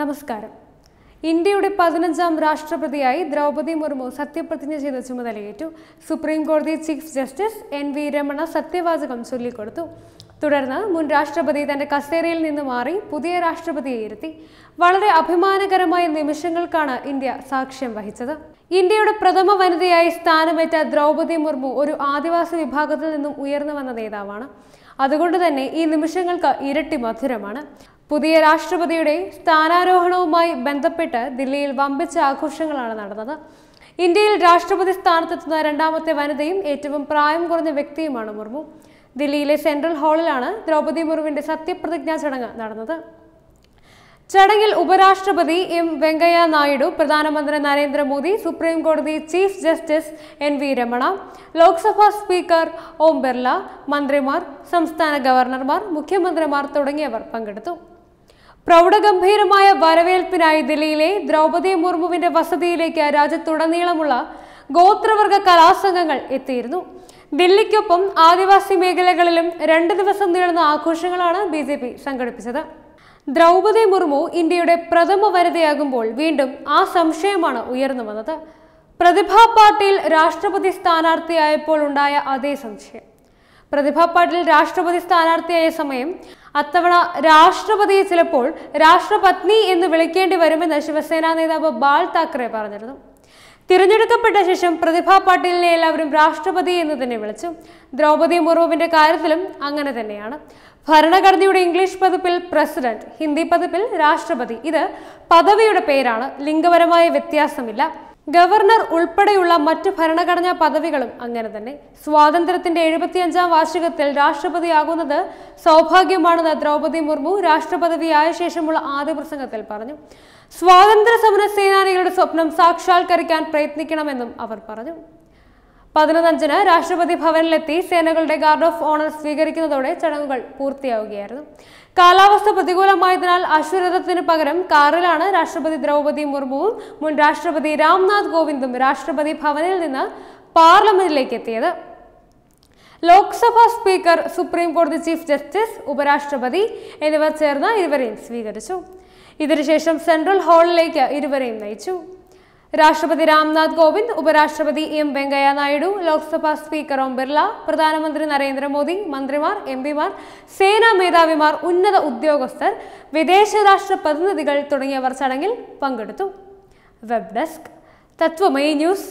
നമസ്കാരം ഇന്ത്യയുടെ പതിനഞ്ചാം രാഷ്ട്രപതിയായി ദ്രൗപദി മുർമു സത്യപ്രതിജ്ഞ ചെയ്ത ചുമതലയേറ്റു സുപ്രീം കോടതി chief justice N V Ramana സത്യവാചകം ചൊല്ലിക്കൊടുത്തു തുടർന്ന് മുൻ രാഷ്ട്രപതി തന്റെ കസേരയിൽ നിന്ന് മാറി പുതിയ രാഷ്ട്രപതിയെ ഇരുത്തി വളരെ അഭിമാനകരമായ നിമിഷങ്ങൾക്കാണ് ഇന്ത്യ സാക്ഷ്യം വഹിച്ചത് ഇന്ത്യയുടെ പ്രഥമ വനിതയായി സ്ഥാനമേറ്റ ദ്രൗപദി മുർമു ഒരു ആദിവാസി വിഭാഗത്തിൽ നിന്നും ഉയർന്നു വന്ന നേതാവാണ് അതുകൊണ്ട് തന്നെ ഈ നിമിഷങ്ങൾക്ക് ഇരട്ടി മധുരമാണ് പുതിയ രാഷ്ട്രപതിയുടെ സ്ഥാനാരോഹണവുമായി ബന്ധപ്പെട്ട് ദില്ലിയിൽ വമ്പിച്ച ആഘോഷങ്ങളാണ് നടന്നത് ഇന്ത്യയിൽ രാഷ്ട്രപതി സ്ഥാനത്തെത്തുന്ന രണ്ടാമത്തെ വനിതയും ഏറ്റവും പ്രായം കുറഞ്ഞ വ്യക്തിയുമാണ് മുർമു ദില്ലിയിലെ സെൻട്രൽ ഹാളിലാണ് ദ്രൗപദി മുർമുവിന്റെ സത്യപ്രതിജ്ഞാ ചടങ്ങ് നടന്നത് ചടങ്ങിൽ ഉപരാഷ്ട്രപതി എം വെങ്കയ്യ നായിഡു പ്രധാനമന്ത്രി നരേന്ദ്രമോദി സുപ്രീം കോടതി chief justice N V Ramana Lok Sabha speaker Om Birla മന്ത്രിമാർ സംസ്ഥാന ഗവർണർമാർ മുഖ്യമന്ത്രിമാർ തുടങ്ങിയവർ പങ്കെടുത്തു പ്രൗഢഗംഭീരമായ വരവേൽപ്പിനായി ദില്ലിയിലെ ദ്രൗപദി മുർമുവിന്റെ വസതിയിലേക്ക് രാജ്യത്തുടനീളമുള്ള ഗോത്രവർഗ കലാസംഘങ്ങൾ എത്തിയിരുന്നു ദില്ലിക്കൊപ്പം ആദിവാസി മേഖലകളിലും രണ്ട് ദിവസം നീളുന്ന ആഘോഷങ്ങളാണ് ബി സംഘടിപ്പിച്ചത് ദ്രൗപദി മുർമു ഇന്ത്യയുടെ പ്രഥമ വനിതയാകുമ്പോൾ വീണ്ടും ആ സംശയമാണ് ഉയർന്നു വന്നത് പ്രതിഭ പാട്ടീൽ രാഷ്ട്രപതി സ്ഥാനാർത്ഥിയായപ്പോൾ ഉണ്ടായ അതേ സംശയം പ്രതിഭ പാട്ടീൽ രാഷ്ട്രപതി സ്ഥാനാർത്ഥിയായ സമയം അത്തവണ രാഷ്ട്രപതിയെ ചിലപ്പോൾ രാഷ്ട്രപത്നി എന്ന് വിളിക്കേണ്ടി വരുമെന്ന് ശിവസേന നേതാവ് ബാൽ താക്കറെ പറഞ്ഞിരുന്നു തിരഞ്ഞെടുക്കപ്പെട്ട ശേഷം പ്രതിഭ പാട്ടീലിനെ എല്ലാവരും രാഷ്ട്രപതി എന്ന് തന്നെ വിളിച്ചു ദ്രൗപദി മുർമുവിന്റെ കാര്യത്തിലും അങ്ങനെ തന്നെയാണ് ഭരണഘടനയുടെ ഇംഗ്ലീഷ് പതിപ്പിൽ പ്രസിഡന്റ് ഹിന്ദി പതിപ്പിൽ രാഷ്ട്രപതി ഇത് പദവിയുടെ പേരാണ് ലിംഗപരമായ വ്യത്യാസമില്ല ഗവർണർ ഉൾപ്പെടെയുള്ള മറ്റ് ഭരണഘടനാ പദവികളും അങ്ങനെ തന്നെ സ്വാതന്ത്ര്യത്തിന്റെ എഴുപത്തിയഞ്ചാം വാർഷികത്തിൽ രാഷ്ട്രപതിയാകുന്നത് സൗഭാഗ്യമാണെന്ന് ദ്രൗപദി മുർമു രാഷ്ട്രപദവിയായ ശേഷമുള്ള ആദ്യ പ്രസംഗത്തിൽ പറഞ്ഞു സ്വാതന്ത്ര്യ സമര സേനാനികളുടെ സ്വപ്നം സാക്ഷാത്കരിക്കാൻ പ്രയത്നിക്കണമെന്നും അവർ പറഞ്ഞു പതിനൊന്നഞ്ചിന് രാഷ്ട്രപതി ഭവനിലെത്തി സേനകളുടെ ഗാർഡ് ഓഫ് ഓണർ സ്വീകരിക്കുന്നതോടെ ചടങ്ങുകൾ പൂർത്തിയാവുകയായിരുന്നു കാലാവസ്ഥ പ്രതികൂലമായതിനാൽ അശ്വരഥത്തിന് പകരം കാറിലാണ് രാഷ്ട്രപതി ദ്രൗപദി മുർമുവും മുൻ രാഷ്ട്രപതി രാംനാഥ് കോവിന്ദും രാഷ്ട്രപതി ഭവനിൽ നിന്ന് പാർലമെന്റിലേക്ക് എത്തിയത് ലോക്സഭാ സ്പീക്കർ സുപ്രീം കോടതി ചീഫ് ജസ്റ്റിസ് ഉപരാഷ്ട്രപതി എന്നിവർ ചേർന്ന് ഇരുവരെയും സ്വീകരിച്ചു ഇതിനുശേഷം സെൻട്രൽ ഹാളിലേക്ക് ഇരുവരെയും നയിച്ചു രാഷ്ട്രപതി രാംനാഥ് കോവിന്ദ് ഉപരാഷ്ട്രപതി എം വെങ്കയ്യ നായിഡു ലോക്സഭാ സ്പീക്കർ ഓം ബിർള പ്രധാനമന്ത്രി നരേന്ദ്രമോദി മന്ത്രിമാർ എം പിമാർ സേനാ മേധാവിമാർ ഉന്നത ഉദ്യോഗസ്ഥർ വിദേശ രാഷ്ട്ര പ്രതിനിധികൾ തുടങ്ങിയവർ ചടങ്ങിൽ പങ്കെടുത്തു വെബ് ഡെസ്ക് തത്വമയി ന്യൂസ്